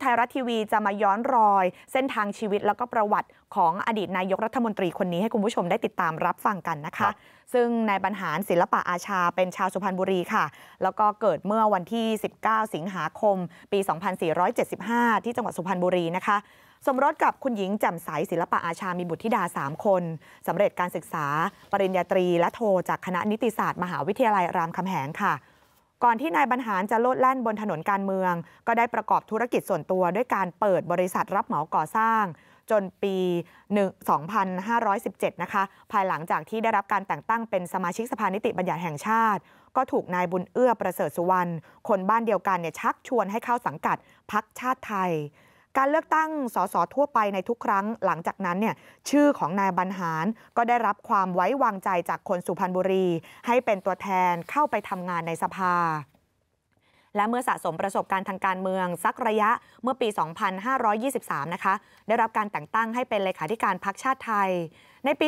ไทยรัฐทีวีจะมาย้อนรอยเส้นทางชีวิตแล้วก็ประวัติของอดีตนายกรัฐมนตรีคนนี้ให้คุณผู้ชมได้ติดตามรับฟังกันนะคะ ซึ่งนายบรรหารศิลปะอาชาเป็นชาวสุพรรณบุรีค่ะ แล้วก็เกิดเมื่อวันที่ 19 สิงหาคม ปี 2475 ที่จังหวัดสุพรรณบุรีนะคะ สมรสกับคุณหญิงแจ่มใสศิลปะอาชามีบุตรธิดา 3 คนสำเร็จการศึกษา ปริญญาตรีและโทจากคณะนิติศาสตร์มหาวิทยาลัยรามคำแหงค่ะก่อนที่นายบรรหารจะโลดแล่นบนถนนการเมือง ก็ได้ประกอบธุรกิจส่วนตัวด้วยการเปิดบริษัทรับเหมาก่อสร้าง จนปี2517 นะคะ ภายหลังจากที่ได้รับการแต่งตั้งเป็นสมาชิกสภานิติบัญญัติแห่งชาติ ก็ถูกนายบุญเอื้อประเสริฐสุวรรณคนบ้านเดียวกันเนี่ยชักชวนให้เข้าสังกัดพักชาติไทยการเลือกตั้งสสทั่วไปในทุกครั้งหลังจากนั้นเนี่ยชื่อของนายบรรหาร ก็ได้รับความไว้วางใจจากคนสุพรรณบุรี ให้เป็นตัวแทนเข้าไปทำงานในสภา และเมื่อสะสมประสบการณ์ทางการเมืองสักระยะเมื่อปี 2523 นะคะได้รับการแต่งตั้งให้เป็นเลขาธิการพรรคชาติไทย ในปี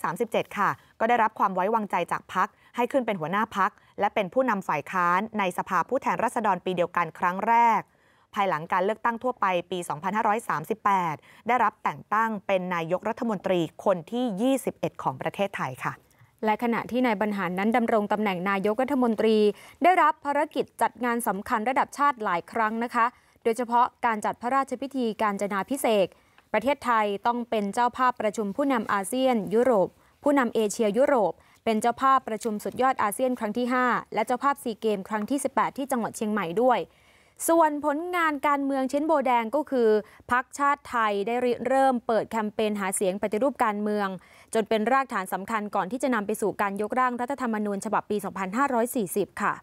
2537 ค่ะก็ได้รับความไว้วางใจจากพรรคให้ขึ้นเป็นหัวหน้าพัก และเป็นผู้นำฝ่ายค้านในสภาผู้แทนราษฎรปีเดียวกันครั้งแรกภายหลังการเลือกตั้งทั่วไปปี 2538 ได้รับแต่งตั้งเป็นนายกรัฐมนตรีคนที่ 21 ของประเทศไทยค่ะ และขณะที่นายบรรหารนั้นดำรงตำแหน่งนายกรัฐมนตรี ได้รับภารกิจจัดงานสำคัญระดับชาติหลายครั้งนะคะ โดยเฉพาะการจัดพระราชพิธีการจนาพิเศษ ประเทศไทยต้องเป็นเจ้าภาพประชุมผู้นำอาเซียน ยุโรป ผู้นำเอเชีย ยุโรป เป็นเจ้าภาพประชุมสุดยอดอาเซียน ครั้งที่5และเจ้าภาพซีเกมครั้งที่ 18 ที่จังหวัดเชียงใหม่ด้วยส่วนผลงานการเมืองชิ้นโบแดงก็คือ พักชาติไทยได้เริ่มเปิดแคมเปญหาเสียงปฏิรูปการเมือง จนเป็นรากฐานสำคัญก่อนที่จะนำไปสู่การยกร่างรัฐธรรมนูญ ฉบับปี 2540 ค่ะ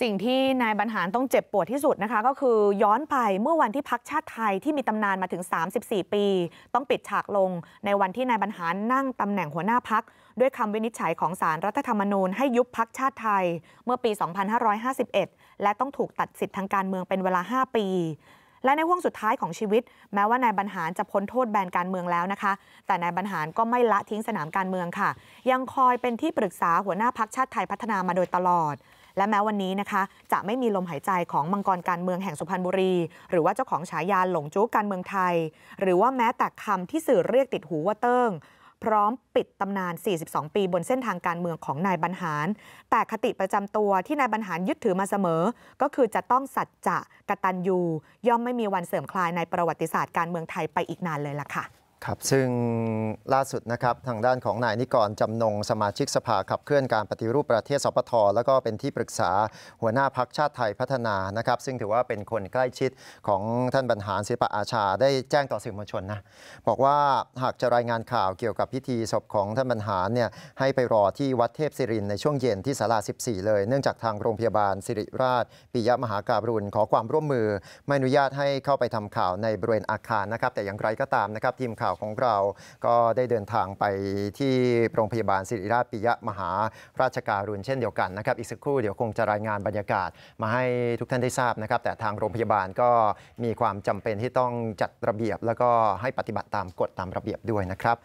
สิ่งที่นายบรรหารต้องเจ็บปวดที่สุดนะคะ ก็คือย้อนไป เมื่อวันที่พักชาติไทยที่มีตำนานมาถึง 34 ปี ต้องปิดฉากลง ในวันที่นายบรรหารนั่งตำแหน่งหัวหน้าพัก ด้วยคำวินิจฉัยของสารรัฐธรรมนูญให้ยุบพักชาติไทยเมื่อปี 2551 และต้องถูกตัดสิทธิ์ทางการเมืองเป็นเวลา 5 ปี และในห่วงสุดท้ายของชีวิต แม้ว่านายบรรหารจะพ้นโทษแบนการเมืองแล้วนะคะ แต่นายบรรหารก็ไม่ละทิ้งสนามการเมืองค่ะ ยังคอยเป็นที่ปรึกษาหัวหน้าพักชาติไทยพัฒนามาโดยตลอดและแม้วันนี้นะคะจะไม่มีลมหายใจของมังกรการเมืองแห่งสุพรรณบุรี หรือว่าเจ้าของฉายาหลงจู้การเมืองไทย หรือว่าแม้แต่คำที่สื่อเรียกติดหูว่าเติ้งพร้อมปิดตำนาน 42 ปีบนเส้นทางการเมืองของนายบรรหาร แต่คติประจำตัวที่นายบรรหารยึดถือมาเสมอ ก็คือจะต้องสัจจะกตัญญูย่อมไม่มีวันเสื่อมคลายในประวัติศาสตร์การเมืองไทยไปอีกนานเลยล่ะค่ะครับ ซึ่งล่าสุดนะครับ ทางด้านของนายนิกรจำนงสมาชิกสภา ขับเคลื่อนการปฏิรูปประเทศสปท แล้วก็เป็นที่ปรึกษาหัวหน้าพักชาติไทยพัฒนา นะครับ ซึ่งถือว่าเป็นคนใกล้ชิดของท่านบรรหารศิลปอาชา ได้แจ้งต่อสื่อมวลชนนะ บอกว่าหากจะรายงานข่าวเกี่ยวกับพิธีศพของท่านบรรหารเนี่ย ให้ไปรอที่วัดเทพศิรินในช่วงเย็นที่ศาลา14 เลย เนื่องจากทางโรงพยาบาลสิริราช ปิยมหาการุณขอความร่วมมือ ไม่อนุญาตให้เข้าไปทำข่าวในบริเวณอาคารนะครับ แต่อย่างไรก็ตามนะครับทีมข่าวาวของเราก็ได้เดินทางไปที่โรงพยาบาลศิริราชปิยมหาราชการุณเช่นเดียวกันนะครับ อีกสักครู่เดี๋ยวคงจะรายงานบรรยากาศมาให้ทุกท่านได้ทราบนะครับ แต่ทางโรงพยาบาลก็มีความจำเป็นที่ต้องจัดระเบียบ แล้วก็ให้ปฏิบัติตามกฎตามระเบียบด้วยนะครับ